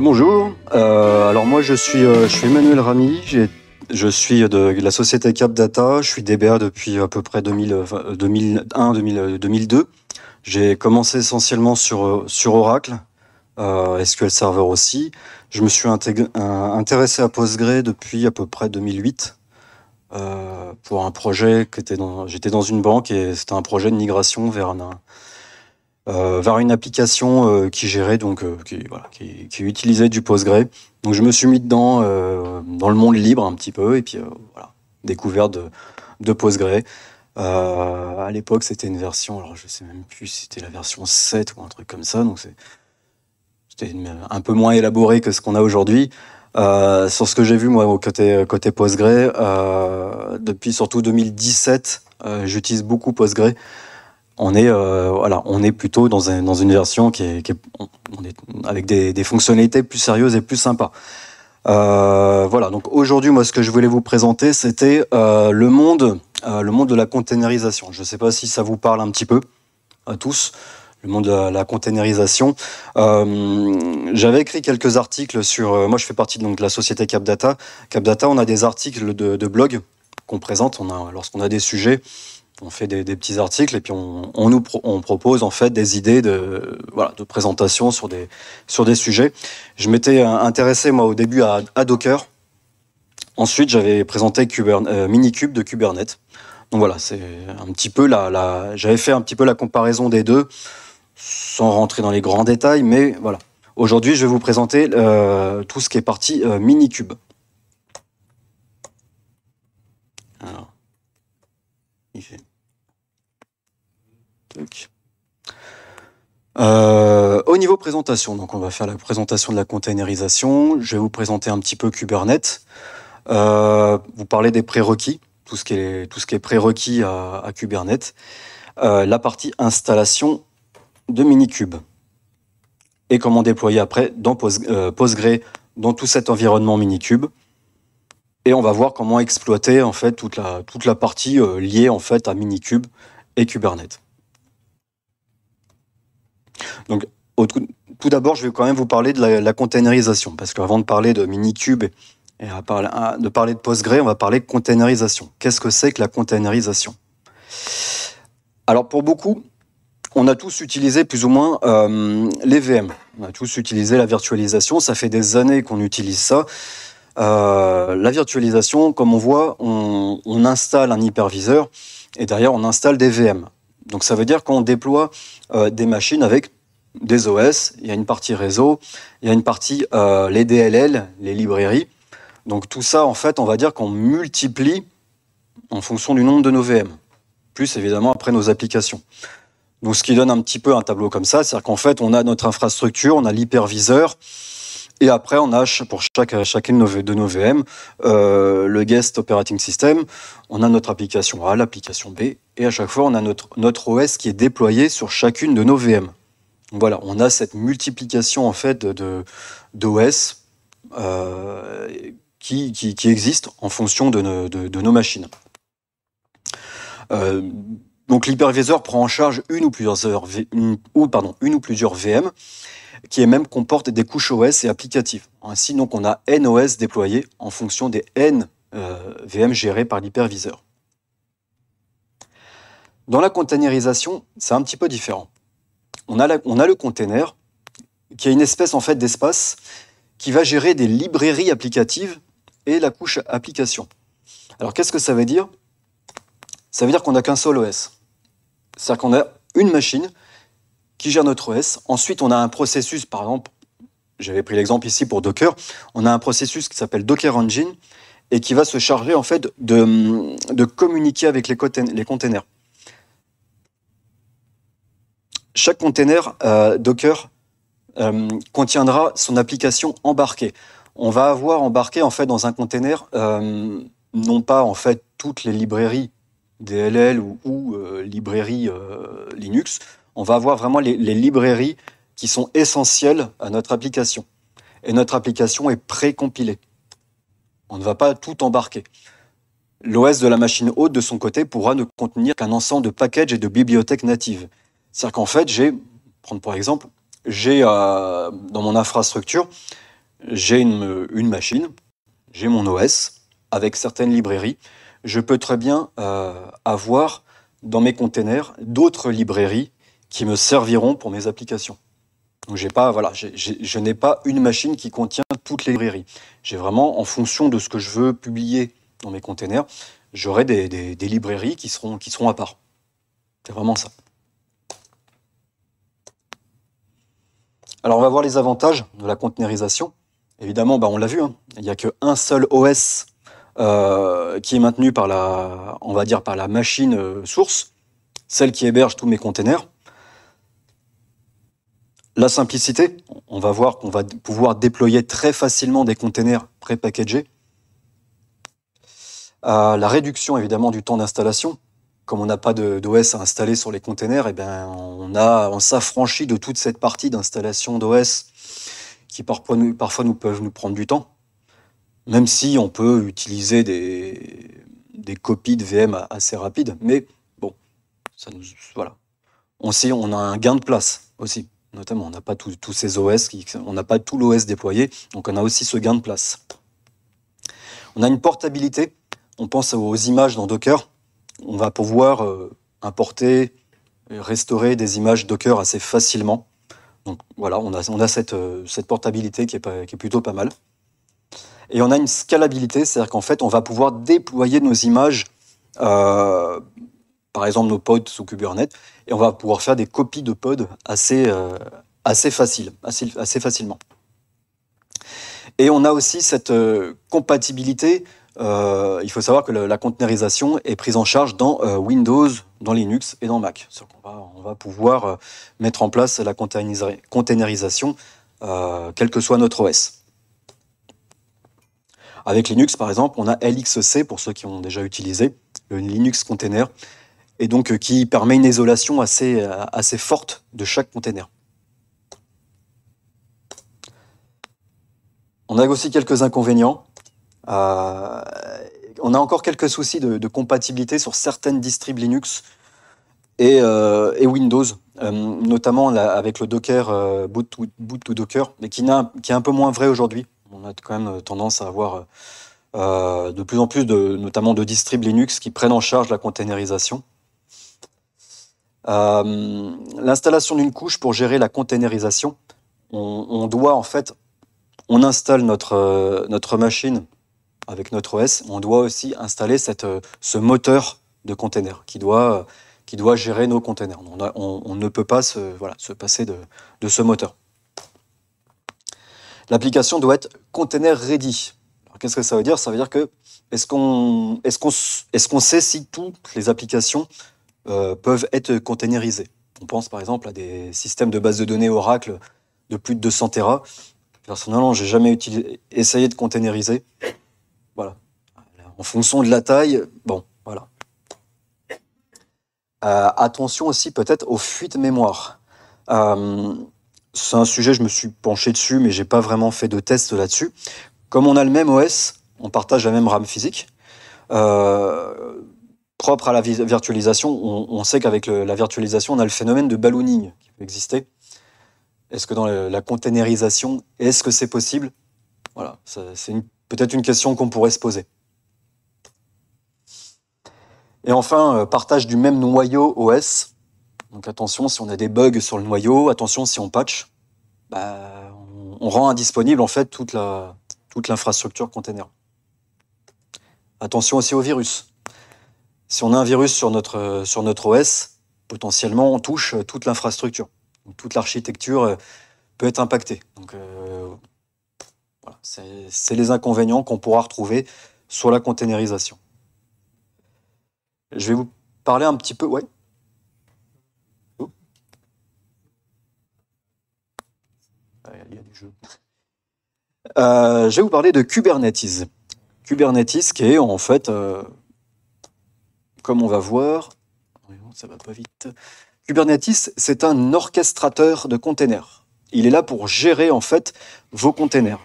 bonjour. Euh, alors moi je suis euh, Emmanuel Rami. Je suis de, la société Cap Data. Je suis DBA depuis à peu près 2001 2002. Euh, J'ai commencé essentiellement sur sur Oracle, SQL Server aussi. Je me suis intéressé à PostgreSQL depuis à peu près 2008 pour un projet que j'étais dans une banque et c'était un projet de migration vers un euh, vers une application euh, qui gérait donc euh, qui, voilà, qui, utilisait du Postgre. Donc je me suis mis dedans dans le monde libre un petit peu et puis voilà découvert de, de Postgre. à l'époque c'était une version alors je sais même plus si c'était la version 7 ou un truc comme ça donc c'était un peu moins élaboré que ce qu'on a aujourd'hui. sur ce que j'ai vu moi côté côté Postgre depuis surtout 2017 j'utilise beaucoup Postgre on est, euh, voilà, on est plutôt dans, un, dans une version qui est, avec des, fonctionnalités plus sérieuses et plus sympas. Euh, voilà, donc aujourd'hui, moi, ce que je voulais vous présenter, c'était euh, le monde, le monde de la containerisation. Je ne sais pas si ça vous parle un petit peu à tous, le monde de la, containérisation. J'avais écrit quelques articles sur. moi, je fais partie donc de la société CapData. CapData, on a des articles de, de blog qu'on présente. lorsqu'on a des sujets on fait des, petits articles et puis on, nous on propose en fait des idées de voilà de présentation sur des sur des sujets. Je m'étais euh, intéressé moi au début à, Docker. Ensuite, j'avais présenté euh, Minikube de Kubernetes. Donc voilà, c'est un petit peu la, j'avais fait un petit peu la comparaison des deux sans rentrer dans les grands détails, mais voilà. Aujourd'hui, je vais vous présenter euh, tout ce qui est parti Minikube. Euh, au niveau présentation, donc on va faire la présentation de la containerisation. Je vais vous présenter un petit peu Kubernetes. Euh, vous parlez des prérequis, tout ce qui est, tout ce qui est prérequis à, Kubernetes. Euh, la partie installation de Minikube et comment déployer après dans Postgre dans tout cet environnement Minikube. Et on va voir comment exploiter en fait toute la, toute la partie liée en fait à Minikube et Kubernetes. Donc, tout, d'abord, je vais quand même vous parler de la, containerisation, parce qu'avant de parler de Minikube et de parler de Postgre, on va parler de containerisation. Qu'est-ce que c'est que la containerisation Alors, pour beaucoup, on a tous utilisé plus ou moins euh, les VM. On a tous utilisé la virtualisation. Ça fait des années qu'on utilise ça. Euh, la virtualisation, comme on voit, on, on, installe un hyperviseur et derrière on installe des VM. Donc ça veut dire qu'on déploie euh, des machines avec des OS, il y a une partie réseau, il y a une partie euh, les DLL, les librairies. Donc tout ça, en fait, on va dire qu'on multiplie en fonction du nombre de nos VM, plus évidemment après nos applications. Donc ce qui donne un petit peu un tableau comme ça, cest qu'en fait, on a notre infrastructure, on a l'hyperviseur, et après, on a pour chaque, chacune de nos VM euh, le guest operating system. On a notre application A, l'application B, et à chaque fois, on a notre, notre OS qui est déployé sur chacune de nos VM. Voilà, on a cette multiplication en fait de d'OS euh, qui, qui, existe en fonction de, nos, machines. Euh, donc l'hyperviseur prend en charge une ou plusieurs, ou, pardon, une ou plusieurs VM qui même comporte des couches OS et applicatives. Ainsi, donc, on a NOS déployé en fonction des N euh, VM gérées par l'hyperviseur. Dans la containerisation, c'est un petit peu différent. On a, on a le container, qui est une espèce en fait d'espace qui va gérer des librairies applicatives et la couche application. Alors qu'est-ce que ça veut dire Ça veut dire qu'on n'a qu'un seul OS. C'est-à-dire qu'on a une machine qui gère notre OS. Ensuite, on a un processus, par exemple, j'avais pris l'exemple ici pour Docker, on a un processus qui s'appelle Docker Engine et qui va se charger en fait de, communiquer avec les, les containers. Chaque container euh, Docker euh, contiendra son application embarquée. On va avoir embarqué en fait dans un container euh, non pas en fait toutes les librairies DLL ou librairies Linux, on va avoir vraiment les, librairies qui sont essentielles à notre application. Et notre application est pré-compilée. On ne va pas tout embarquer. L'OS de la machine haute, de son côté, pourra ne contenir qu'un ensemble de packages et de bibliothèques natives. C'est-à-dire qu'en fait, j'ai, prendre pour exemple, j'ai euh, dans mon infrastructure, j'ai une, machine, j'ai mon OS avec certaines librairies. Je peux très bien euh, avoir dans mes containers d'autres librairies qui me serviront pour mes applications. Donc pas, voilà, je n'ai pas une machine qui contient toutes les librairies. J'ai vraiment, en fonction de ce que je veux publier dans mes containers, j'aurai des, librairies qui seront, qui seront à part. C'est vraiment ça. Alors on va voir les avantages de la containerisation. Évidemment, bah, on l'a vu, hein, il n'y a qu'un seul OS euh, qui est maintenu par la, on va dire par la machine euh, source, celle qui héberge tous mes containers. La simplicité, on va voir qu'on va pouvoir déployer très facilement des containers pré-packagés. Euh, la réduction évidemment du temps d'installation. Comme on n'a pas d'OS à installer sur les containers, eh bien, on, s'affranchit de toute cette partie d'installation d'OS qui parfois nous, peuvent nous prendre du temps. Même si on peut utiliser des, copies de VM assez rapides, mais bon, ça nous, voilà. On, on a un gain de place aussi notamment. On n'a pas tous ces OS, on n'a pas tout l'OS déployé, donc on a aussi ce gain de place. On a une portabilité, on pense aux images dans Docker, on va pouvoir euh, importer, euh, restaurer des images Docker assez facilement. Donc voilà, on a, on a cette, euh, cette portabilité qui est, plutôt pas mal. Et on a une scalabilité, c'est-à-dire qu'en fait, on va pouvoir déployer nos images par exemple nos pods sous Kubernetes, et on va pouvoir faire des copies de pods assez, euh, assez, assez, facilement. Et on a aussi cette euh, compatibilité. Euh, il faut savoir que la, la est prise en charge dans Windows, dans Linux et dans Mac. On va, pouvoir mettre en place la containerisation, quel que soit notre OS. Avec Linux, par exemple, on a LXC pour ceux qui ont déjà utilisé, le Linux Container, et donc euh, qui permet une isolation assez, euh, assez forte de chaque container. On a aussi quelques inconvénients. Euh, on a encore quelques soucis de, compatibilité sur certaines distribs Linux et, Windows, notamment avec le Docker boot to, boot, Docker, mais qui, qui, est un peu moins vrai aujourd'hui. On a quand même tendance à avoir de plus en plus, de, notamment de distribs Linux, qui prennent en charge la containerisation. Euh, l'installation d'une couche pour gérer la containerisation. On, doit en fait, on installe notre, euh, notre machine avec notre OS, on doit aussi installer cette, euh, ce moteur de container qui doit, qui doit gérer nos containers. On, ne peut pas se, voilà, se passer de, de ce moteur. L'application doit être container ready. Qu'est-ce que ça veut dire Ça veut dire que est-ce qu'on est qu est qu'on sait si toutes les applications euh, peuvent être containerisés. On pense par exemple à des systèmes de base de données Oracle de plus de 200 Tera. Personnellement, je n'ai jamais essayé de containeriser. Voilà. En fonction de la taille, bon, voilà. Euh, attention aussi peut-être aux fuites mémoire. Euh, c'est un sujet, je me suis penché dessus, mais j'ai pas vraiment fait de test là-dessus. Comme on a le même OS, on partage la même RAM physique propre à la virtualisation, on, sait qu'avec la virtualisation, on a le phénomène de ballooning qui peut exister. Est-ce que dans la, containerisation, est-ce que c'est possible Voilà, c'est peut-être une question qu'on pourrait se poser. Et enfin, euh, partage du même noyau OS. Donc attention si on a des bugs sur le noyau, attention si on patch, bah, on, rend indisponible en fait toute l'infrastructure container. Attention aussi aux virus si on a un virus sur notre, euh, sur notre OS, potentiellement, on touche euh, toute l'infrastructure. toute l'architecture euh, peut être impactée. Donc, voilà, c'est les inconvénients qu'on pourra retrouver sur la containerisation. Je vais vous parler un petit peu. Ouais. Oh. Ah, il y a je vais vous parler de Kubernetes. Kubernetes qui est en fait comme on va voir, ça va pas vite. Kubernetes, c'est un orchestrateur de containers. Il est là pour gérer en fait vos containers,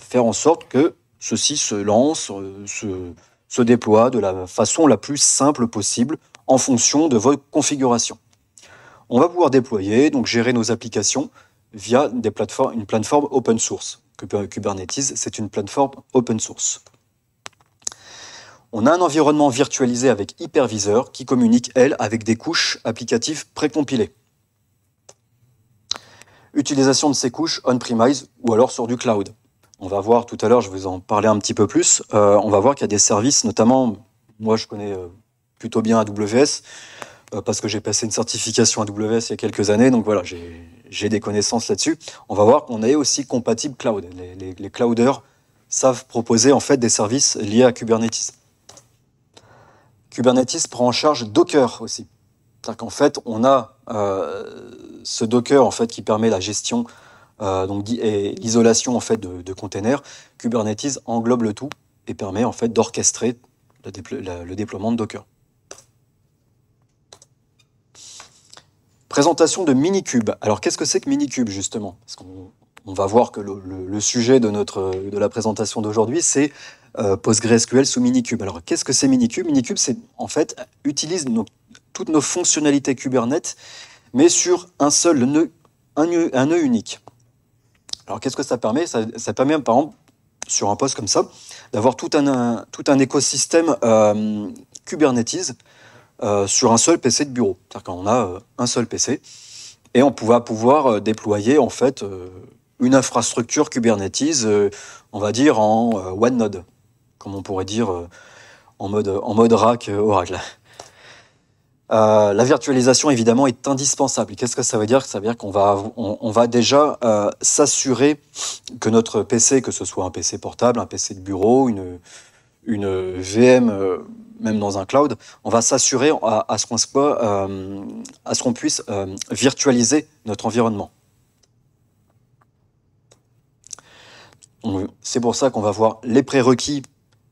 faire en sorte que ceux-ci se lancent, euh, se, se déploient de la façon la plus simple possible en fonction de vos configurations. On va pouvoir déployer, donc gérer nos applications via des plateformes, une plateforme open source. Kubernetes, c'est une plateforme open source. On a un environnement virtualisé avec hyperviseur qui communique, elle, avec des couches applicatives précompilées. Utilisation de ces couches on-premise ou alors sur du cloud. On va voir tout à l'heure, je vais vous en parler un petit peu plus. Euh, on va voir qu'il y a des services, notamment, moi je connais euh, plutôt bien AWS euh, parce que j'ai passé une certification AWS il y a quelques années, donc voilà, j'ai des connaissances là-dessus. On va voir qu'on est aussi compatible cloud. Les, les clouders savent proposer en fait des services liés à Kubernetes. Kubernetes prend en charge Docker aussi. C'est-à-dire qu'en fait, on a euh, ce Docker en fait, qui permet la gestion euh, donc, et l'isolation en fait, de, containers. Kubernetes englobe le tout et permet en fait, d'orchestrer le, déploiement de Docker. Présentation de Minikube. Alors, qu'est-ce que c'est que Minikube, justement On va voir que le, le, sujet de, notre, de la présentation d'aujourd'hui, c'est euh, PostgreSQL sous Minikube. Alors, qu'est-ce que c'est Minikube Minikube, c'est en fait, utilise toutes nos fonctionnalités Kubernetes, mais sur un seul nœud, un nœud, unique. Alors, qu'est-ce que ça permet ça, permet, par exemple, sur un poste comme ça, d'avoir tout un, tout un écosystème euh, Kubernetes euh, sur un seul PC de bureau. C'est-à-dire qu'on a un seul PC et on va pouvoir déployer, en fait, une infrastructure Kubernetes, on va dire en one OneNode comme on pourrait dire euh, en mode, en mode rack euh, Oracle. Euh, la virtualisation, évidemment, est indispensable. Qu'est-ce que ça veut dire Ça veut dire qu'on va, on, va déjà s'assurer que notre PC, que ce soit un PC portable, un PC de bureau, une, une VM, même dans un cloud, on va s'assurer à, ce qu'on à ce qu'on puisse virtualiser notre environnement. C'est pour ça qu'on va voir les prérequis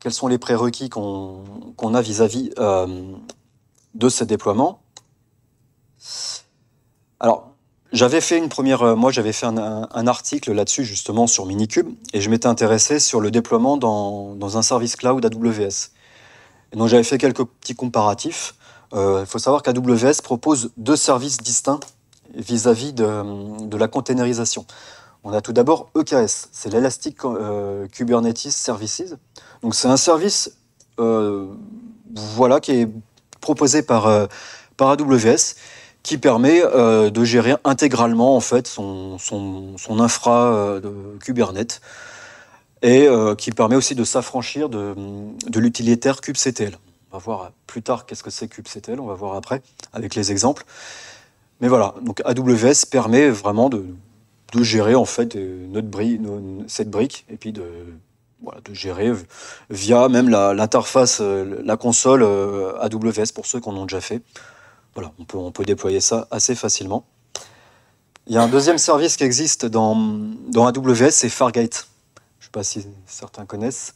quels sont les prérequis qu'on a vis-à-vis euh, de ce déploiement. Alors, j'avais fait une première, euh, moi j'avais fait un, article là-dessus justement sur Minikube et je m'étais intéressé sur le déploiement dans, un service cloud AWS. donc j'avais fait quelques petits comparatifs. Euh, il faut savoir qu'AWS propose deux services distincts vis-à-vis de, de, la containerisation. On a tout d'abord EKS, c'est l'Elastic euh, Kubernetes Services. Donc c'est un service euh, voilà, qui est proposé par, euh, par AWS qui permet de gérer intégralement en fait son, son, infra de Kubernetes et qui permet aussi de s'affranchir de, de l'utilitaire kubectl. On va voir plus tard qu'est-ce que c'est kubectl, on va voir après avec les exemples. Mais voilà, donc AWS permet vraiment de de gérer en fait euh, notre cette brique et puis de, de gérer via même l'interface, euh, la, console euh, AWS pour ceux qu'on ont déjà fait. Voilà, on peut, on peut déployer ça assez facilement. Il y a un deuxième service qui existe dans, dans AWS, c'est Fargate. Je ne sais pas si certains connaissent.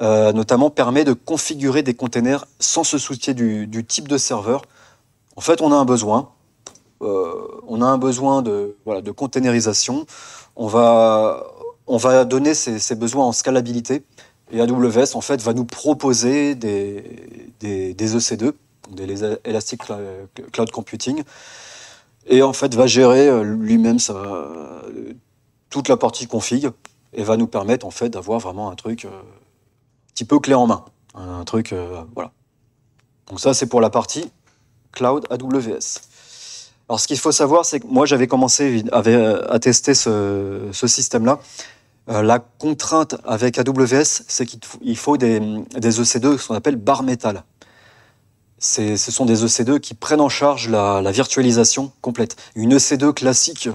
notamment permet de configurer des containers sans se soucier du type de serveur. En fait, on a un besoin, euh, on a un besoin de, voilà, containérisation. On va, donner ces, besoins en scalabilité. Et AWS, en fait, va nous proposer des, des, EC2, des e Elastic Cloud Computing, et en fait, va gérer euh, lui-même toute la partie config et va nous permettre, en fait, d'avoir vraiment un truc euh, un petit peu clé en main. Un truc, voilà. Donc ça, c'est pour la partie cloud AWS. Alors, ce qu'il faut savoir, c'est que moi, j'avais commencé euh, à tester ce, système-là. Euh, la contrainte avec AWS, c'est qu'il faut des, EC2, e ce qu'on appelle bar métal. Ce sont des EC2 qui prennent en charge la, virtualisation complète. Une EC2 classique,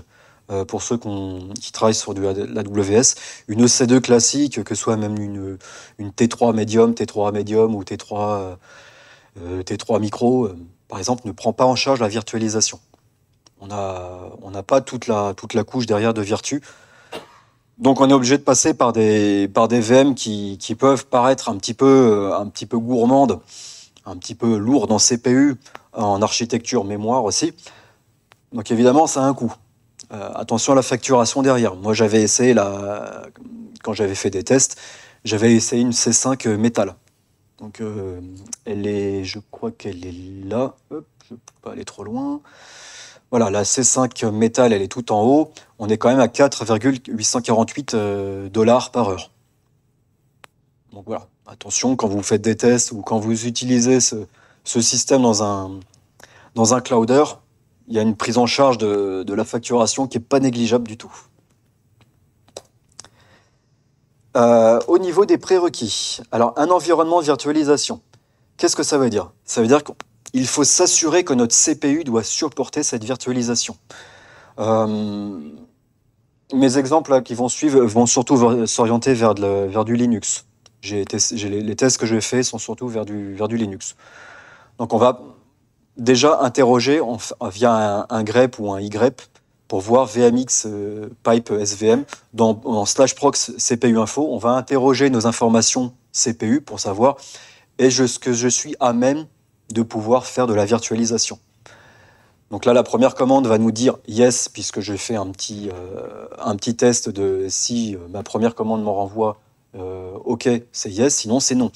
euh, pour ceux qui travaillent sur l'AWS, AWS, une EC2 classique, que ce soit même une, T3 Medium, T3 Medium ou T3, T3 Micro, par exemple, ne prend pas en charge la virtualisation on n'a pas toute la, toute la couche derrière de Virtu. Donc on est obligé de passer par des, par des VM qui, peuvent paraître un petit, peu, euh, un petit peu gourmandes, un petit peu lourdes en CPU, en architecture mémoire aussi. Donc évidemment, ça a un coût. Euh, attention à la facturation derrière. Moi, j'avais essayé, la... quand j'avais fait des tests, j'avais essayé une C5 euh, métal. Donc, elle est, je crois qu'elle est là. je ne peux pas aller trop loin. Voilà, la C5 métal, elle est tout en haut. On est quand même à 4,848 euh, dollars par heure. Donc voilà, attention quand vous faites des tests ou quand vous utilisez ce, système dans un, dans un clouder, il y a une prise en charge de, la facturation qui n'est pas négligeable du tout. Euh, au niveau des prérequis, alors un environnement virtualisation, qu'est-ce que ça veut dire Ça veut dire qu'on il faut s'assurer que notre CPU doit supporter cette virtualisation. Euh, mes exemples qui vont suivre vont surtout s'orienter vers, du Linux. J'ai les, tests que j'ai faits sont surtout vers du, Linux. Donc on va déjà interroger via un, grep ou un ygrep pour voir VMX euh, pipe SVM dans, dans, slash prox CPU info. On va interroger nos informations CPU pour savoir est-ce que je suis à même de pouvoir faire de la virtualisation. Donc là, la première commande va nous dire yes, puisque j'ai fait un petit, euh, un petit test de si euh, ma première commande me renvoie, euh, ok, c'est yes, sinon c'est non.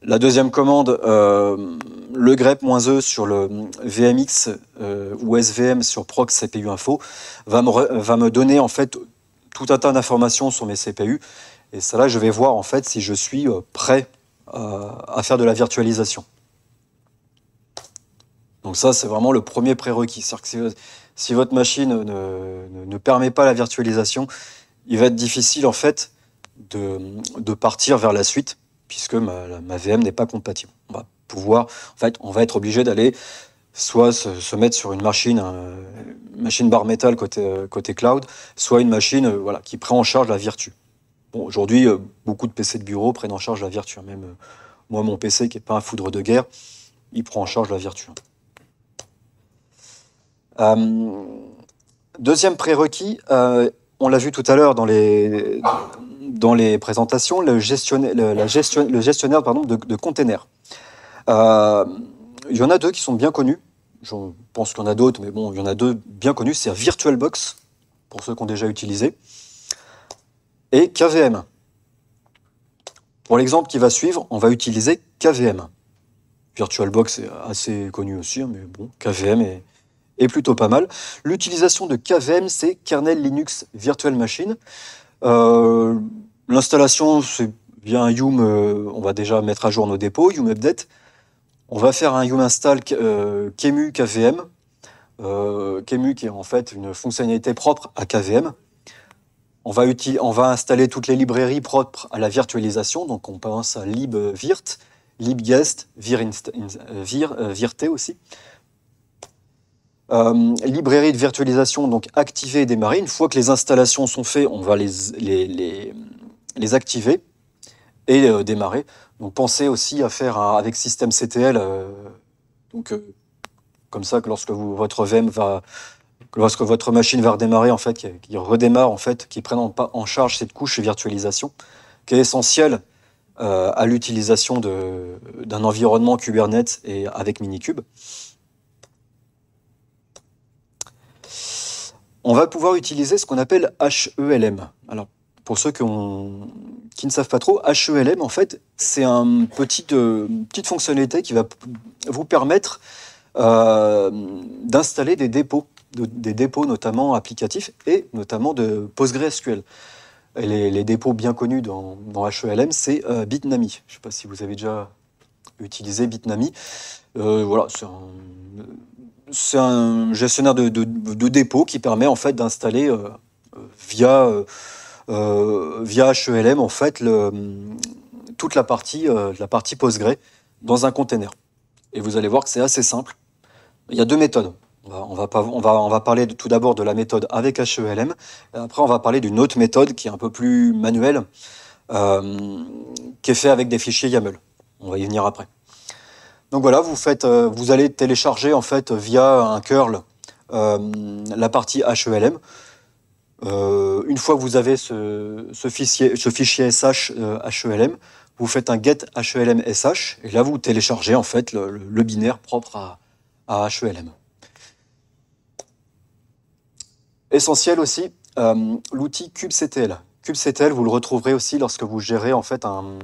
La deuxième commande, le grep-e sur le VMX ou SVM sur proc CPU info, va me, va me donner en fait tout un tas d'informations sur mes CPU. Et ça là, je vais voir en fait si je suis prêt à faire de la virtualisation. Donc ça, c'est vraiment le premier prérequis. C'est-à-dire que si, votre machine ne, permet pas la virtualisation, il va être difficile en fait de, partir vers la suite, puisque ma, VM n'est pas compatible. On va pouvoir, en fait, on va être obligé d'aller soit se, mettre sur une machine, machine bar metal côté, côté cloud, soit une machine euh, voilà, qui prend en charge la virtu. aujourd'hui, euh, beaucoup de PC de bureau prennent en charge la virtu. Hein. Même euh, moi, mon PC qui n'est pas un foudre de guerre, il prend en charge la virtu. Hein. Euh, deuxième prérequis, euh, on l'a vu tout à l'heure dans les, dans les présentations, le gestionnaire, la gestion, le gestionnaire pardon, de, containers. Euh, il y en a deux qui sont bien connus. Je pense qu'il y en a d'autres, mais bon, il y en a deux bien connus. C'est VirtualBox, pour ceux qui ont déjà utilisé, et KVM. Pour l'exemple qui va suivre, on va utiliser KVM. VirtualBox est assez connu aussi, hein, mais bon, KVM est, est plutôt pas mal. L'utilisation de KVM, c'est Kernel Linux Virtual Machine. Euh, l'installation, c'est bien un Yum, euh, on va déjà mettre à jour nos dépôts, Yum Update. On va faire un Yum install euh, Kemu KVM. Kemu qui est en fait une fonctionnalité propre à KVM. On va, on va installer toutes les librairies propres à la virtualisation, donc on pense à libvirt, libguest, vir, aussi. Euh, librairie de virtualisation, donc activée et démarrée. Une fois que les installations sont faites, on va les, les, les, activer et euh, démarrer. Donc pensez aussi à faire avec système CTL, euh, donc, euh, comme ça que lorsque votre VM va, lorsque votre machine va redémarrer, en fait, qui, redémarre, en fait, qui prenne en, en, charge cette couche virtualisation, qui est essentielle à l'utilisation d'un environnement Kubernetes et avec Minikube. on va pouvoir utiliser ce qu'on appelle HELM. Alors, pour ceux qui, ne savent pas trop, HELM, en fait, c'est un petit, une euh, petite fonctionnalité qui va vous permettre euh, d'installer des dépôts, des dépôts notamment applicatifs et notamment de PostgreSQL. les, dépôts bien connus dans, HELM, c'est euh, Bitnami. Je ne sais pas si vous avez déjà utilisé Bitnami. voilà, c'est un c'est un gestionnaire de, dépôt qui permet en fait d'installer euh, via, euh, euh, via HELM en fait toute la partie, la partie Postgre dans un container. Et vous allez voir que c'est assez simple. Il y a deux méthodes. On va, on va, on va parler tout d'abord de la méthode avec HELM. après, on va parler d'une autre méthode qui est un peu plus manuelle, qui est faite avec des fichiers YAML. On va y venir après. Donc voilà, euh, vous, allez télécharger en fait via un curl euh, la partie HELM. Euh, une fois que vous avez ce, fichier, SH HELM, vous faites un get HELM SH et là vous téléchargez en fait le, binaire propre à, à, HELM. Essentiel aussi, l'outil kubectl. Kubectl, vous le retrouverez aussi lorsque vous gérez en fait un,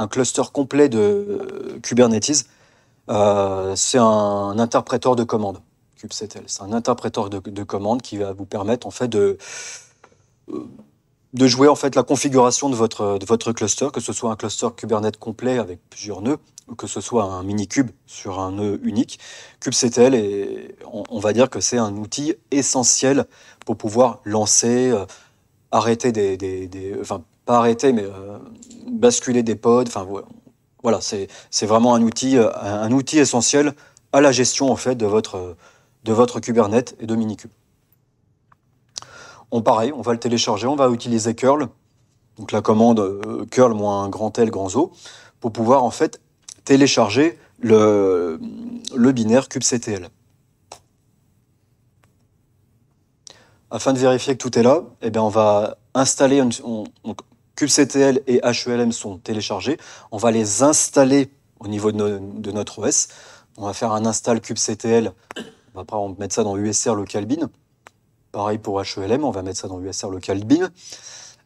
un cluster complet de euh, Kubernetes. Euh, c'est un interpréteur de commandes. kubectl. C'est un interpréteur de, commandes qui va vous permettre en fait de euh, de jouer en fait la configuration de votre, de votre cluster, que ce soit un cluster Kubernetes complet avec plusieurs nœuds, ou que ce soit un mini cube sur un nœud unique. kubectl, on, va dire que c'est un outil essentiel pour pouvoir lancer, arrêter des, pas arrêter, mais euh, basculer des pods. Enfin, voilà, c'est vraiment un outil, euh, un, outil essentiel à la gestion en fait de votre, de votre Kubernetes et de Minikube. On pareil, on va le télécharger, on va utiliser curl, donc la commande euh, curl moins grand L grand O, pour pouvoir en fait télécharger le, le binaire kubectl. Afin de vérifier que tout est là, eh bien on va installer, kubectl et HELM sont téléchargés. On va les installer au niveau de, notre OS. On va faire un install kubectl. E on va mettre ça dans USR local bin. Pareil pour HELM, on va mettre ça dans USR local bin.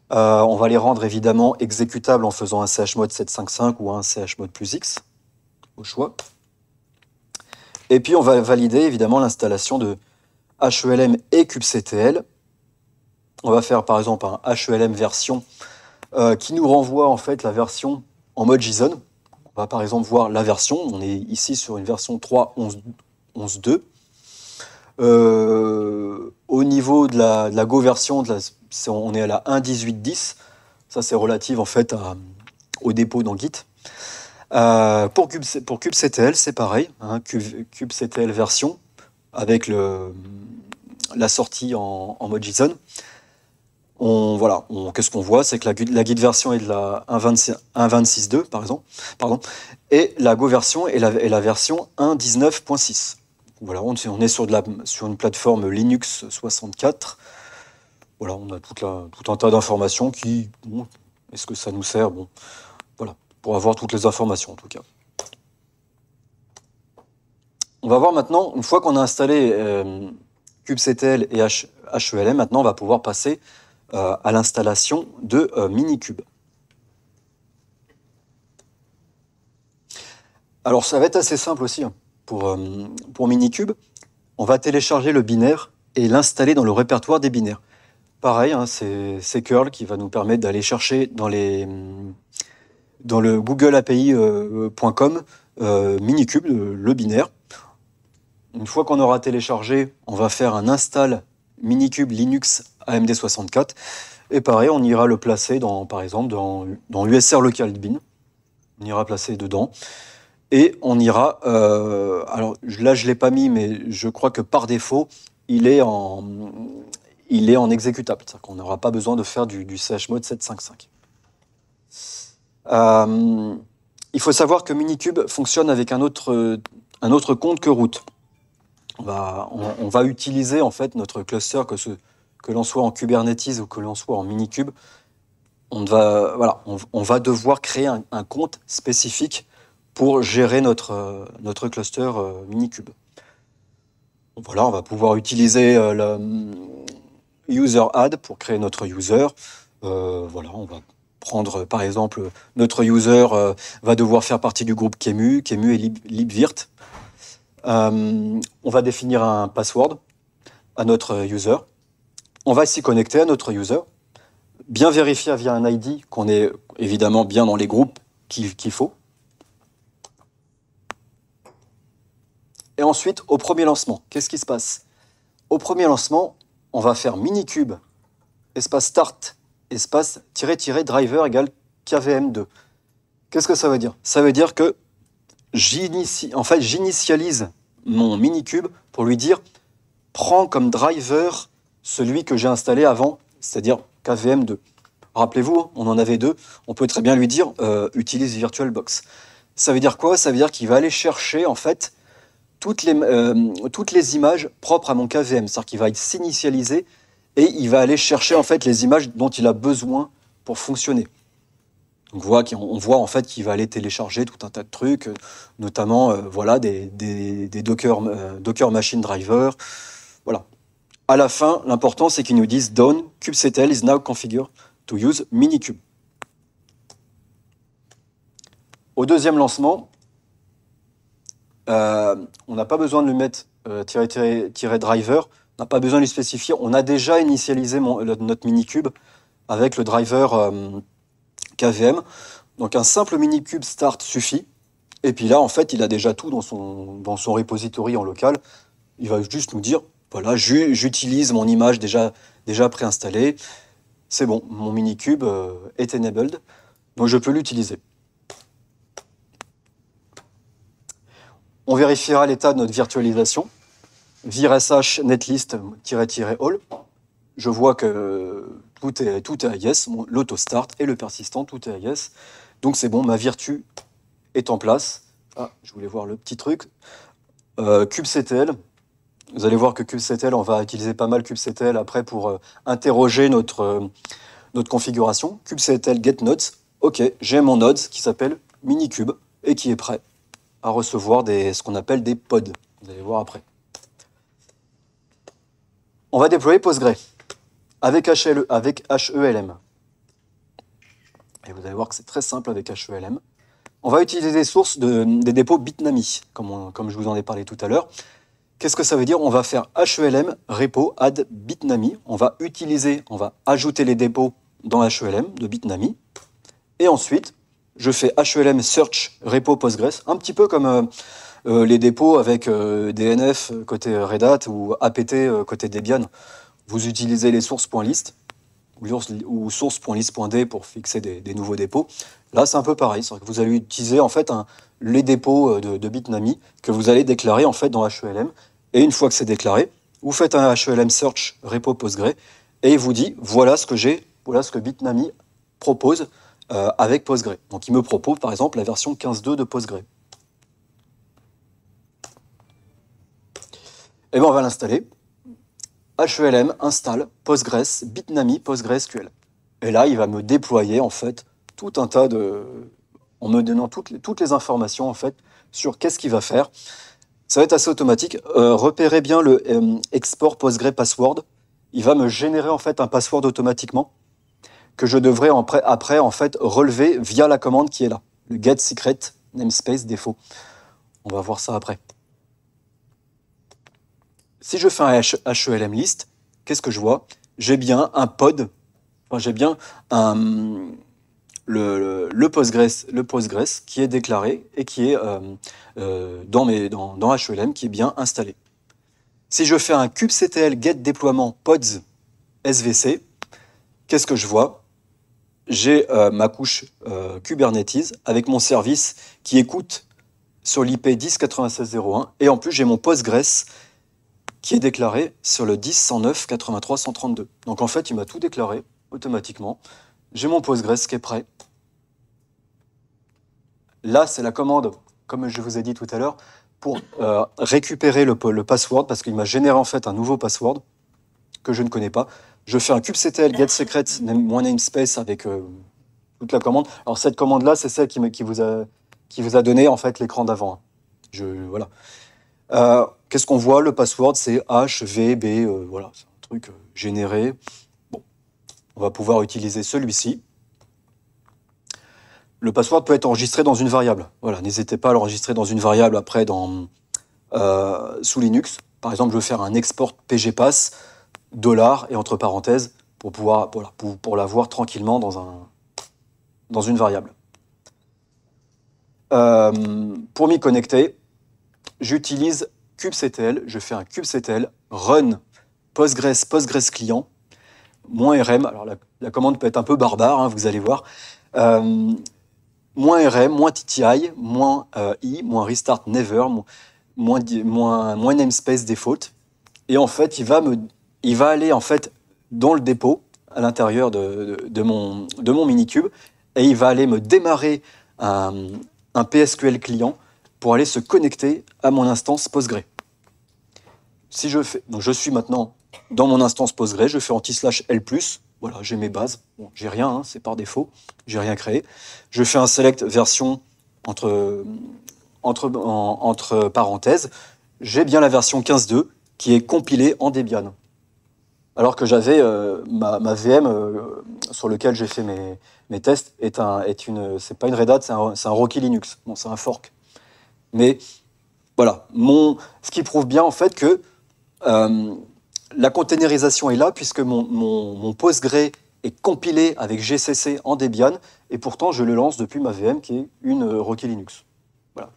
on va les rendre évidemment exécutables en faisant un chmod 755 ou un chmod plus X, au choix. Et puis on va valider évidemment l'installation de HELM et kubectl. On va faire par exemple un HELM version euh, qui nous renvoie en fait la version en mode JSON. On va par exemple voir la version. On est ici sur une version 3.11.2. Euh, au niveau de la, Go version, on est à la 1.18.10. Ça, c'est relative en fait au dépôt dans Git. Euh, pour, Cube, pour kubectl, c'est pareil. Hein, kubectl version avec la sortie en, en mode JSON voilà, qu'est-ce qu'on voit C'est que la, la, guide version est de la 1.26.2, par exemple, pardon, et la Go version est la, version 1.19.6. Voilà, on, est sur, de la, sur une plateforme Linux 64. Voilà, on a tout un tas d'informations qui. Est-ce que ça nous sert Bon, voilà, pour avoir toutes les informations en tout cas. On va voir maintenant, une fois qu'on a installé kubectl euh, et HELM, maintenant on va pouvoir passer euh, à l'installation de euh, Minikube. Alors ça va être assez simple aussi hein, pour, euh, pour Minikube. On va télécharger le binaire et l'installer dans le répertoire des binaires. Pareil, hein, c'est curl qui va nous permettre d'aller chercher dans, les, dans le googleapi.com API.com Minikube, le binaire. Une fois qu'on aura téléchargé, on va faire un install Minikube Linux AMD64. Et pareil, on ira le placer dans, par exemple, dans, dans l'USR local bin. On ira placer dedans. Et on ira, euh, alors là je ne l'ai pas mis, mais je crois que par défaut, il est en, il est en exécutable. C'est-à-dire qu'on n'aura pas besoin de faire du, du chmod 755. Euh, il faut savoir que Minikube fonctionne avec un autre, un autre compte que root. On va, on va utiliser en fait notre cluster, que ce, que l'on soit en Kubernetes ou que l'on soit en Minikube, on va, voilà, on, va devoir créer un, compte spécifique pour gérer notre, euh, notre cluster euh, Minikube. Voilà, on va pouvoir utiliser euh, le user add pour créer notre user. voilà, on va prendre par exemple notre user va devoir faire partie du groupe Kemu, Kemu et libvirt. on va définir un password à notre user on va s'y connecter à notre user, bien vérifier via un ID qu'on est évidemment bien dans les groupes qu'il faut. Et ensuite, au premier lancement, qu'est-ce qui se passe Au premier lancement, on va faire cube espace start, espace driver égale kvm2. Qu'est-ce que ça veut dire Ça veut dire que en fait, j'initialise mon minicube pour lui dire prends comme driver celui que j'ai installé avant, c'est-à-dire KVM2. Rappelez-vous, hein, on en avait deux, on peut très bien lui dire euh, utilise VirtualBox. Ça veut dire quoi Ça veut dire qu'il va aller chercher en fait toutes les, euh, toutes les images propres à mon KVM, c'est-à-dire qu'il va s'initialiser et il va aller chercher en fait les images dont il a besoin pour fonctionner. on voit, en fait qu'il va aller télécharger tout un tas de trucs, euh, notamment voilà des, Docker, Docker Machine Driver, voilà, à la fin, l'important, c'est qu'ils nous disent down kubectl is now configured to use minikube. Au deuxième lancement, euh, on n'a pas besoin de lui mettre euh, driver, on n'a pas besoin de lui spécifier. On a déjà initialisé notre minikube avec le driver euh, KVM. Donc un simple minikube start suffit. Et puis là, en fait, il a déjà tout dans son, dans son repository en local. Il va juste nous dire voilà, j'utilise mon image déjà, déjà préinstallée. C'est bon, mon mini-cube euh, est enabled, donc je peux l'utiliser. On vérifiera l'état de notre virtualisation. VirSH netlist-all. Je vois que tout est, tout est AIS, l'auto-start et le persistant, tout est yes. Donc c'est bon, ma virtu est en place. Ah, je voulais voir le petit truc. cubectl euh, vous allez voir que kubectl, on va utiliser pas mal kubectl après pour euh, interroger notre, euh, notre configuration. kubectl nodes. ok, j'ai mon node qui s'appelle minikube et qui est prêt à recevoir des, ce qu'on appelle des pods. Vous allez voir après. On va déployer Postgre avec, e, avec HELM. Et vous allez voir que c'est très simple avec HELM. On va utiliser des sources de, des dépôts Bitnami, comme, comme je vous en ai parlé tout à l'heure. Qu'est-ce que ça veut dire On va faire HELM repo add bitnami. On va utiliser, on va ajouter les dépôts dans HELM de bitnami. Et ensuite, je fais HELM search repo Postgres, un petit peu comme euh, euh, les dépôts avec euh, DNF côté Red Hat ou APT côté Debian. Vous utilisez les sources.list ou source.list.d pour fixer des, nouveaux dépôts. Là, c'est un peu pareil. Que vous allez utiliser en fait les dépôts euh, de, Bitnami que vous allez déclarer en fait dans HELM. Et une fois que c'est déclaré, vous faites un HELM search repo Postgre et il vous dit voilà ce que j'ai, voilà ce que Bitnami propose euh, avec Postgre. Donc, il me propose par exemple la version 15.2 de Postgre. Et bien, on va l'installer. HELM install Postgres, Bitnami PostgreSQL. Et là, il va me déployer en fait tout un tas de, en me donnant toutes les, toutes les informations en fait sur qu'est-ce qu'il va faire. Ça va être assez automatique. Euh, repérez bien le euh, export postgres password. Il va me générer en fait un password automatiquement que je devrais après en fait relever via la commande qui est là, le get secret namespace défaut. On va voir ça après si je fais un HELM list, qu'est-ce que je vois J'ai bien un pod, j'ai bien le, Postgres, qui est déclaré et qui est euh, euh, dans, dans, HELM, qui est bien installé. Si je fais un kubectl get déploiement pods svc, qu'est-ce que je vois J'ai euh, ma couche Kubernetes avec mon service qui écoute sur l'IP 10.96.01 et en plus j'ai mon Postgres qui est déclaré sur le 10 109 83 132. Donc en fait, il m'a tout déclaré automatiquement. J'ai mon Postgres qui est prêt. Là, c'est la commande, comme je vous ai dit tout à l'heure, pour euh, récupérer le, password, parce qu'il m'a généré en fait un nouveau password que je ne connais pas. Je fais un kubectl get secret mon namespace avec euh, toute la commande. Alors cette commande là, c'est celle qui, vous a qui vous a donné en fait l'écran d'avant. Je voilà. Euh, Qu'est-ce qu'on voit Le password, c'est HVB, euh, voilà, c'est un truc euh, généré. Bon, on va pouvoir utiliser celui-ci. Le password peut être enregistré dans une variable. Voilà, n'hésitez pas à l'enregistrer dans une variable après dans, euh, sous Linux. Par exemple, je vais faire un export pgpass, et entre parenthèses, pour pouvoir l'avoir tranquillement dans, un, dans une variable. pour m'y connecter, j'utilise kubectl, je fais un CubeCTL run Postgres, Postgres client, moins RM. Alors la, commande peut être un peu barbare, hein, vous allez voir. Euh, moins RM, moins TTI, moins euh, I, moins restart never, moins, namespace default. Et en fait, il va, me, il va aller en fait dans le dépôt à l'intérieur de, mon, de mon et il va aller me démarrer un PSQL client pour aller se connecter à mon instance Postgre. Si je fais, donc je suis maintenant dans mon instance Postgre, je fais anti-slash L+, voilà, j'ai mes bases, j'ai rien, hein, c'est par défaut, j'ai rien créé. Je fais un select version entre, entre, entre parenthèses, j'ai bien la version 15.2 qui est compilée en Debian. Alors que j'avais euh, ma, VM euh, sur lequel j'ai fait mes, mes tests est un, est une, c'est pas une Red Hat, c'est un, un Rocky Linux. Bon, c'est un fork. Mais voilà, ce qui prouve bien en fait que euh, la containerisation est là, puisque mon, mon, PostgreSQL est compilé avec GCC en Debian, et pourtant je le lance depuis ma VM qui est une euh, Rocky Linux. Voilà.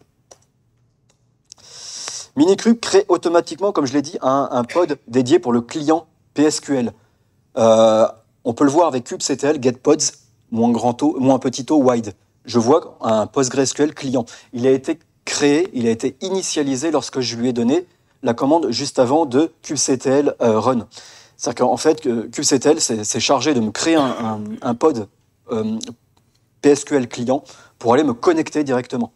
Minicube crée automatiquement, comme je l'ai dit, un, pod dédié pour le client PSQL. Euh, on peut le voir avec kubectl, getpods, moins, moins petit o wide. Je vois un PostgreSQL client. Il a été créé, il a été initialisé lorsque je lui ai donné la commande juste avant de kubectl euh, run. C'est-à-dire qu'en fait, kubectl s'est chargé de me créer un, pod euh, PSQL client pour aller me connecter directement.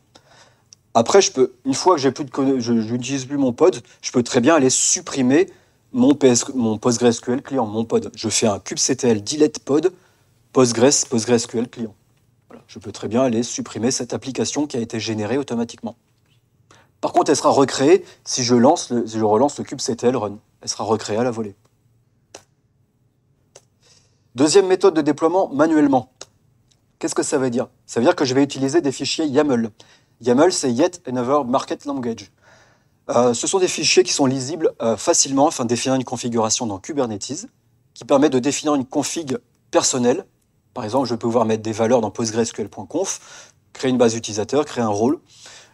Après, je peux, une fois que j'ai plus de, je, n'utilise plus mon pod, je peux très bien aller supprimer mon, mon PostgreSQL client, mon pod. Je fais un kubectl delete pod, PostgreSQL client. Je peux très bien aller supprimer cette application qui a été générée automatiquement. Par contre, elle sera recréée si je, lance je relance le kubectl run. Elle sera recréée à la volée. Deuxième méthode de déploiement, manuellement. Qu'est-ce que ça veut dire Ça veut dire que je vais utiliser des fichiers YAML. YAML, c'est Yet Another Market Language. Euh, ce sont des fichiers qui sont lisibles euh, facilement afin de définir une configuration dans Kubernetes, qui permet de définir une config personnelle par exemple, je vais pouvoir mettre des valeurs dans PostgreSQL.conf, créer une base utilisateur, créer un rôle.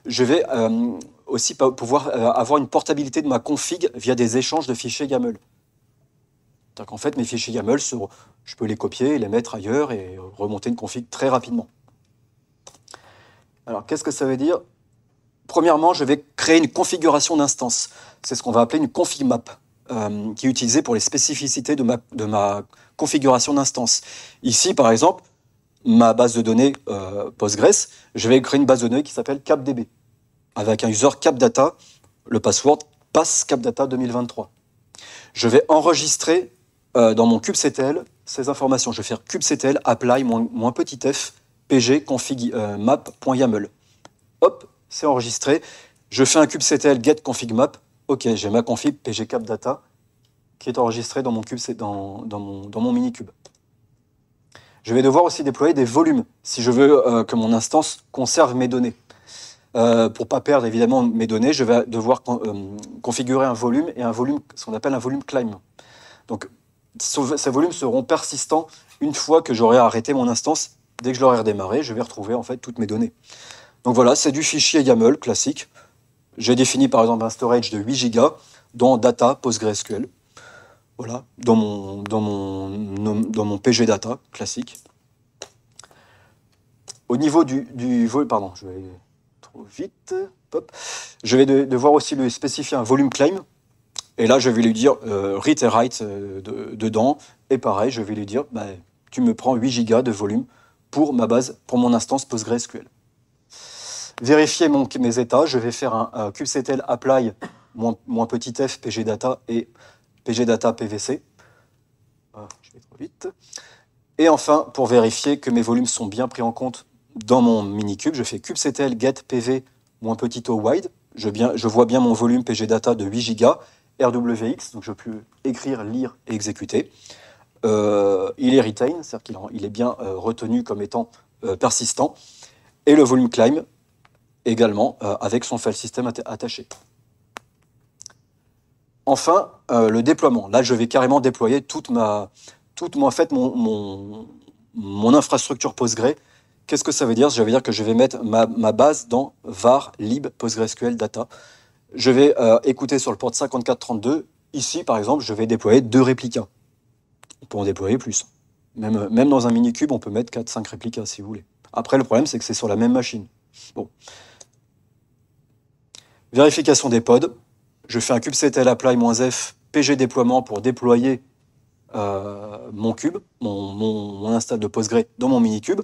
Je vais euh, aussi pouvoir euh, avoir une portabilité de ma config via des échanges de fichiers YAML. cest qu'en fait, mes fichiers YAML, je peux les copier, les mettre ailleurs et remonter une config très rapidement. Alors, qu'est-ce que ça veut dire Premièrement, je vais créer une configuration d'instance. C'est ce qu'on va appeler une config map. Euh, qui est utilisé pour les spécificités de ma, de ma configuration d'instance. Ici, par exemple, ma base de données euh, Postgres, je vais créer une base de données qui s'appelle CapDB, avec un user CapData, le password passcapdata 2023. Je vais enregistrer euh, dans mon kubectl ces informations. Je vais faire kubectl apply moins, petit f pg config euh, map.yaml. Hop, c'est enregistré. Je fais un kubectl get config map Ok, j'ai ma config pgcap data qui est enregistrée dans mon cube, c'est dans, mon, dans mini cube. Je vais devoir aussi déployer des volumes si je veux euh, que mon instance conserve mes données. Euh, pour pas perdre évidemment mes données, je vais devoir euh, configurer un volume et un volume, ce qu'on appelle un volume climb. Donc ces volumes seront persistants une fois que j'aurai arrêté mon instance. Dès que je l'aurai redémarré, je vais retrouver en fait toutes mes données. Donc voilà, c'est du fichier YAML classique. J'ai défini par exemple un storage de 8 Go dans data PostgreSQL. Voilà, dans mon, dans mon, dans mon PG data classique. Au niveau du, volume, pardon, je vais trop vite. Je vais devoir aussi lui spécifier un volume claim. Et là, je vais lui dire euh, read et write euh, dedans. Et pareil, je vais lui dire bah, tu me prends 8 Go de volume pour ma base, pour mon instance PostgreSQL vérifier mon, mes états. Je vais faire un, un kubectl apply moins, petit f pgdata et pgdata pvc. Ah, je vais trop vite. Et enfin, pour vérifier que mes volumes sont bien pris en compte dans mon mini cube, je fais kubectl get pv moins petit o wide. Je, je vois bien mon volume pgdata de 8 Go, RWX, donc je peux écrire, lire et exécuter. Euh, il est retain, c'est-à-dire qu'il est bien euh, retenu comme étant euh, persistant. Et le volume climb, également euh, avec son file system attaché. Enfin, euh, le déploiement. Là, je vais carrément déployer toute ma, toute, fait, mon, mon, infrastructure Postgre. Qu'est-ce que ça veut dire Ça veut dire que je vais mettre ma, base dans var lib PostgreSQL data. Je vais euh, écouter sur le port 5432. Ici, par exemple, je vais déployer deux réplicas. On peut en déployer plus. Même, même dans un mini cube, on peut mettre 4-5 réplicas si vous voulez. Après, le problème, c'est que c'est sur la même machine. Bon. Vérification des pods. Je fais un kubectl apply -f pg déploiement pour déployer euh, mon cube, mon, install de Postgre dans mon mini cube.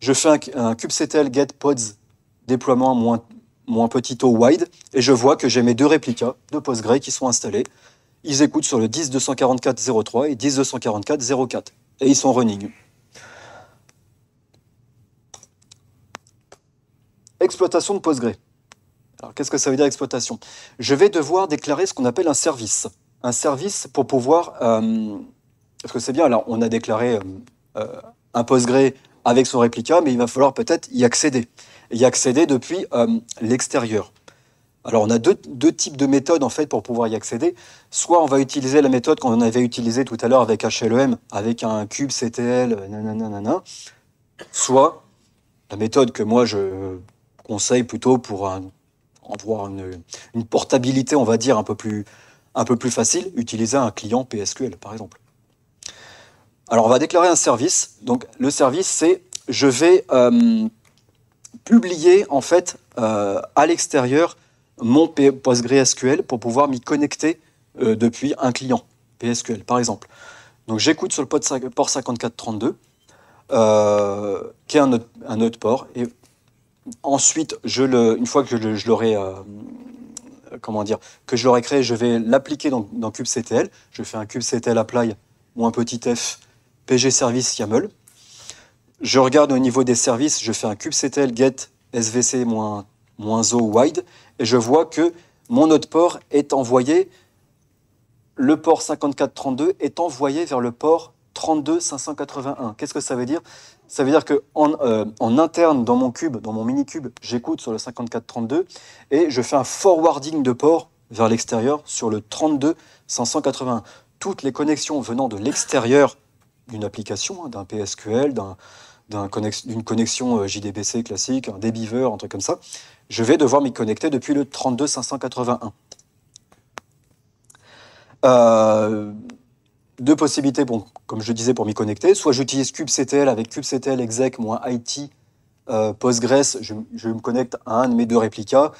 Je fais un, kubectl get pods déploiement moins, petit wide et je vois que j'ai mes deux réplicas de Postgre qui sont installés. Ils écoutent sur le 10.244.03 et 10.244.04 et ils sont running. Exploitation de Postgre. Alors qu'est-ce que ça veut dire exploitation Je vais devoir déclarer ce qu'on appelle un service. Un service pour pouvoir... Euh, parce que c'est bien, alors, on a déclaré euh, euh, un PostgreSQL avec son réplica, mais il va falloir peut-être y accéder. y accéder depuis l'extérieur. Alors on a deux, types de méthodes en fait pour pouvoir y accéder. Soit on va utiliser la méthode qu'on avait utilisée tout à l'heure avec HLEM, avec un cube CTL, nanana. Soit la méthode que moi je conseille plutôt pour un avoir une, portabilité, on va dire, un peu plus, facile, utiliser un client PSQL, par exemple. Alors, on va déclarer un service. Donc, le service, c'est je vais euh, publier, en fait, euh, à l'extérieur, mon PostgreSQL pour pouvoir m'y connecter euh, depuis un client PSQL, par exemple. Donc, j'écoute sur le port 5432, qui est un autre, port, et ensuite, une fois que je, l'aurai euh, comment dire, que je créé, je vais l'appliquer dans, dans, kubectl. Je fais un kubectl apply ou petit f pg service YAML. Je regarde au niveau des services, je fais un kubectl get svc O wide et je vois que mon autre port est envoyé, le port 5432 est envoyé vers le port 32581. Qu'est-ce que ça veut dire ça veut dire que euh, en, interne, dans mon cube, dans mon mini-cube, j'écoute sur le 5432 et je fais un forwarding de port vers l'extérieur sur le 32581. Toutes les connexions venant de l'extérieur d'une application, hein, d'un PSQL, d'une connexion euh, JDBC classique, un débiver, un truc comme ça, je vais devoir m'y connecter depuis le 32581. Euh, deux possibilités bon, comme je disais, pour m'y connecter. Soit j'utilise kubectl avec kubectl exec-it euh, Postgres, je, me connecte à un de mes deux réplicas,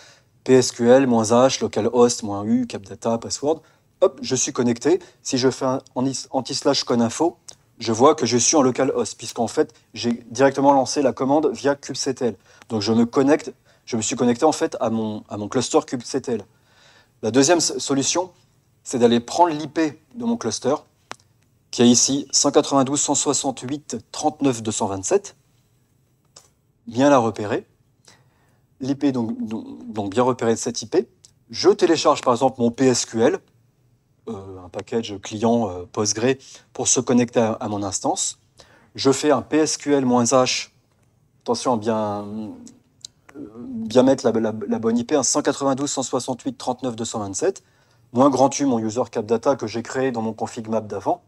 psql-h, localhost-u, capdata, password. Hop, je suis connecté. Si je fais un anti-slash coninfo, je vois que je suis en localhost, puisqu'en fait, j'ai directement lancé la commande via kubectl. Donc je me connecte, je me suis connecté en fait à mon, à mon cluster kubectl. La deuxième solution, c'est d'aller prendre l'IP de mon cluster, qui est ici 192 168 39 227, bien la repérer. L'IP, donc, donc, bien repérer cette IP. Je télécharge par exemple mon PSQL, euh, un package client euh, Postgre, pour se connecter à, mon instance. Je fais un PSQL-H, attention à bien, euh, bien mettre la, bonne IP, un 192 168 39 227, moins grand U, mon user cap data que j'ai créé dans mon config map d'avant.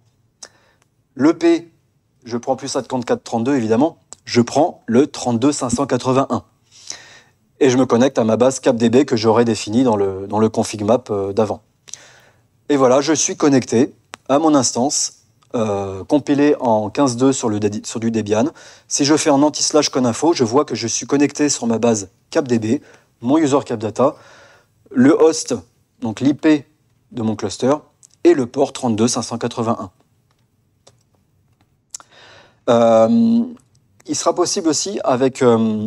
Le P, je prends plus 5432 évidemment, je prends le 32581. Et je me connecte à ma base CapDB que j'aurais définie dans le, dans le config map euh, d'avant. Et voilà, je suis connecté à mon instance, euh, compilé compilée en 15.2 sur, le, sur du Debian. Si je fais un anti-slash coninfo, je vois que je suis connecté sur ma base CapDB, mon user CapData, le host, donc l'IP de mon cluster, et le port 32581. Euh, il sera possible aussi avec, euh,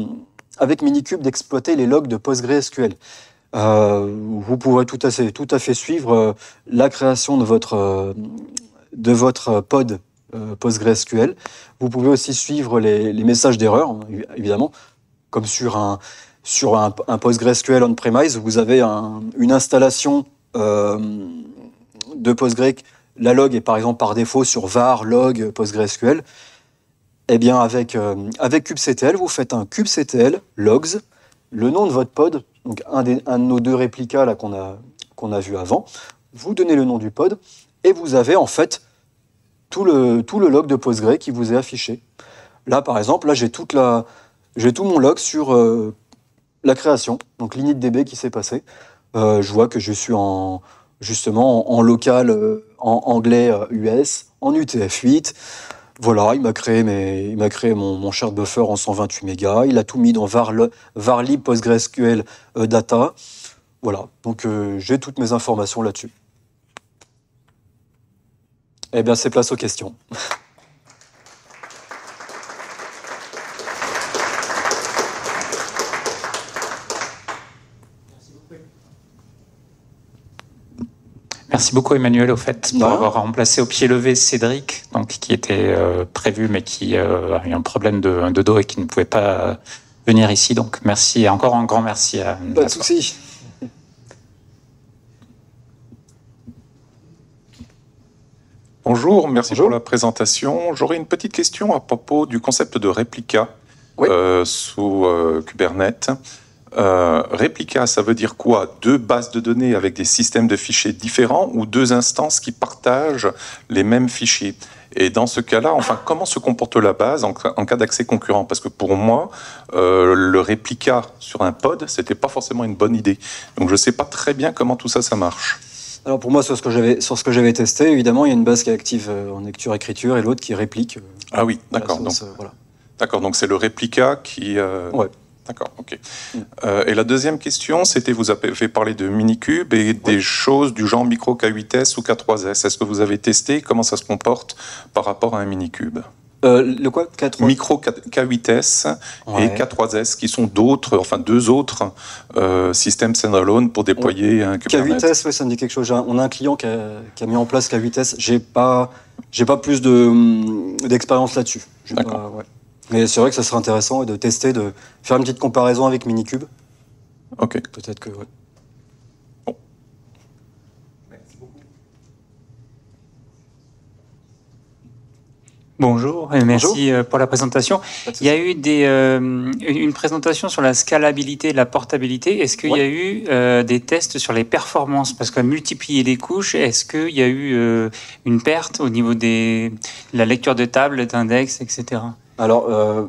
Minikube d'exploiter les logs de PostgreSQL. Euh, vous pouvez tout à fait, suivre la création de votre, pod PostgreSQL. Vous pouvez aussi suivre les, messages d'erreur, hein, évidemment, comme sur un, PostgreSQL on-premise, vous avez une installation de PostgreSQL. La log est par exemple par défaut sur var log PostgreSQL. Eh bien, avec euh, avec kubectl, vous faites un kubectl logs, le nom de votre pod, donc un, un de nos deux réplicas qu'on a, qu'on a vu avant. Vous donnez le nom du pod et vous avez en fait tout le, tout le log de Postgre qui vous est affiché. Là, par exemple, là j'ai tout mon log sur euh, la création, donc DB qui s'est passé. Euh, je vois que je suis en justement en, local en anglais US, en UTF-8. Voilà, il m'a créé, il m'a créé mon, mon shared buffer en 128 mégas. Il a tout mis dans Varly PostgreSQL euh, Data. Voilà, donc euh, j'ai toutes mes informations là-dessus. Eh bien, c'est place aux questions. beaucoup Emmanuel au fait pour avoir remplacé au pied levé Cédric, donc qui était euh, prévu mais qui a eu un problème de, dos et qui ne pouvait pas venir ici. Donc merci encore un grand merci à. Pas de souci. Bonjour, merci pour la présentation. J'aurais une petite question à propos du concept de réplica euh, sous euh, Kubernetes. Euh, réplica, ça veut dire quoi Deux bases de données avec des systèmes de fichiers différents ou deux instances qui partagent les mêmes fichiers et dans ce cas-là, enfin, comment se comporte la base en, cas d'accès concurrent Parce que pour moi, euh, le réplica sur un pod, c'était pas forcément une bonne idée. Donc je ne sais pas très bien comment tout ça, ça marche. Alors pour moi, sur ce que j'avais, testé, évidemment, il y a une base qui est active euh, en lecture-écriture et l'autre qui réplique. Ah oui, d'accord. D'accord, donc c'est le réplica qui. D'accord, ok. Euh, et la deuxième question, c'était, vous avez parlé parler de cube et des choses du genre micro K8S ou K3S. Est-ce que vous avez testé comment ça se comporte par rapport à un mini-cube euh, le quoi Micro K8S et K3S, qui sont d'autres, enfin deux autres euh, systèmes standalone pour déployer un Kubernetes. K8S, oui, ça me dit quelque chose. On a un client qui a, mis en place K8S. J'ai pas, j'ai pas plus de hum, d'expérience là-dessus. D'accord. Ouais. Mais c'est vrai que ce serait intéressant de tester, de faire une petite comparaison avec Minikube. Ok. Peut-être que. oui. Bon. Euh, merci beaucoup. Bonjour et euh, merci pour la présentation. Il y a eu des, euh, une présentation sur la scalabilité et la portabilité. Est-ce qu'il y a eu des tests sur les performances Parce qu'à multiplier les couches, est-ce qu'il y a eu une perte au niveau de la lecture de table, d'index, etc. Alors, euh,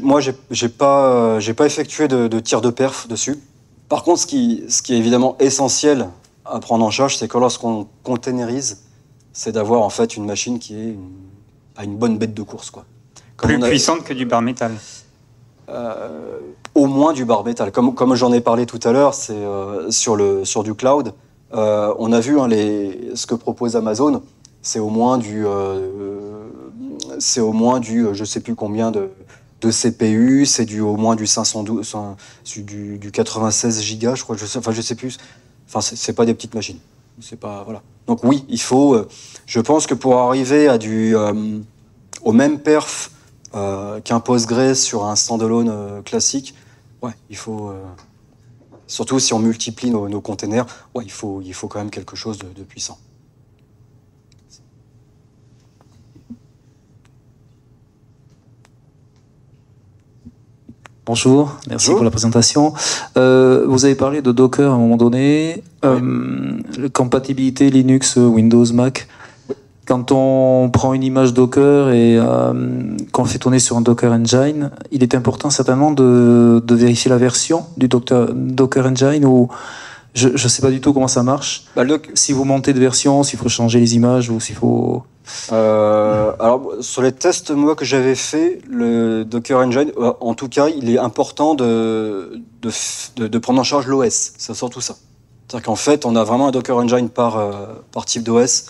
moi, j'ai pas, euh, j'ai pas effectué de, tir de perf dessus. Par contre, ce qui, est évidemment essentiel à prendre en charge, c'est que lorsqu'on containerise, c'est d'avoir en fait une machine qui est une, bonne bête de course, quoi. Comme Plus puissante que du bar métal. Euh, au moins du bar métal. Comme, j'en ai parlé tout à l'heure, c'est sur, du cloud. on a vu hein, ce que propose Amazon, c'est au moins du, c'est au moins du euh, je sais plus combien de, de CPU, c'est du au moins du 512, du, 96 giga je crois, je enfin je sais plus. Enfin, c'est pas des petites machines. C'est pas voilà. Donc oui, il faut. Euh, je pense que pour arriver à du euh, au même perf qu'un Postgres sur un standalone classique, ouais, il faut. surtout si on multiplie nos, conteneurs, containers, ouais, il faut il faut quand même quelque chose de puissant. Bonjour, merci pour la présentation. Euh, vous avez parlé de Docker à un moment donné, euh, compatibilité Linux, Windows, Mac. Quand on prend une image Docker et euh, qu'on fait tourner sur un Docker Engine, il est important certainement de, vérifier la version du Docker, Engine ou je ne sais pas du tout comment ça marche. Bah, si vous montez de version, s'il faut changer les images ou s'il faut... Euh, alors, sur les tests, moi, que j'avais fait, le Docker Engine, euh, en tout cas, il est important de, de, prendre en charge l'OS. Ça sort tout ça. C'est-à-dire qu'en fait, on a vraiment un Docker Engine par, euh, par type d'OS.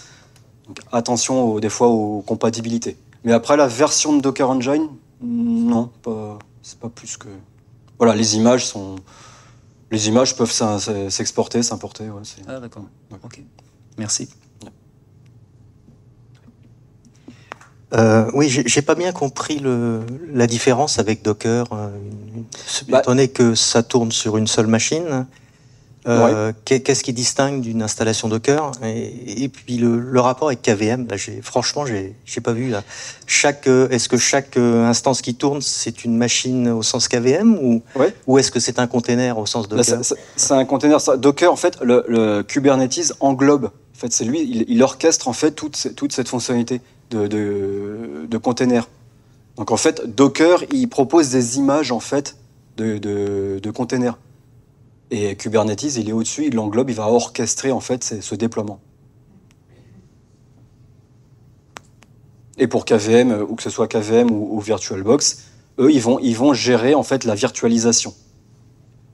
Donc, attention, des fois, aux compatibilités. Mais après, la version de Docker Engine, non, c'est pas plus que. Voilà, les images sont. Les images peuvent s'exporter, s'importer. ah, d'accord. Ok. Merci. Euh, oui, j'ai pas bien compris la différence avec Docker. Euh, bah, que ça tourne sur une seule machine, euh, qu'est-ce qui distingue d'une installation Docker et, puis le, rapport avec KVM, là, bah, franchement, j'ai pas vu. Euh, est-ce que chaque instance qui tourne, c'est une machine au sens KVM ou, ou est-ce que c'est un container au sens Docker C'est un container. Docker, en fait, le, Kubernetes englobe. En fait, c'est lui, il, orchestre en fait toute cette fonctionnalité de, de, containers. Donc en fait, Docker, il propose des images en fait de, de, containers. Et Kubernetes, il est au-dessus, il l'englobe, il va orchestrer en fait ce, déploiement. Et pour KVM, ou que ce soit KVM ou, VirtualBox, eux, ils vont, ils vont gérer en fait la virtualisation.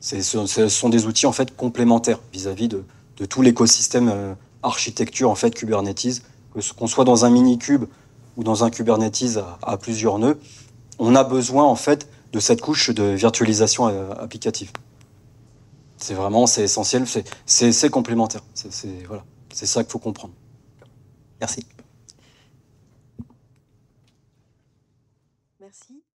Ce, sont des outils en fait complémentaires vis-à-vis de, tout l'écosystème euh, architecture en fait Kubernetes qu'on soit dans un mini-cube ou dans un Kubernetes à, plusieurs nœuds, on a besoin en fait de cette couche de virtualisation euh, applicative. C'est vraiment, c'est essentiel, c'est complémentaire. C'est voilà, ça qu'il faut comprendre. Merci.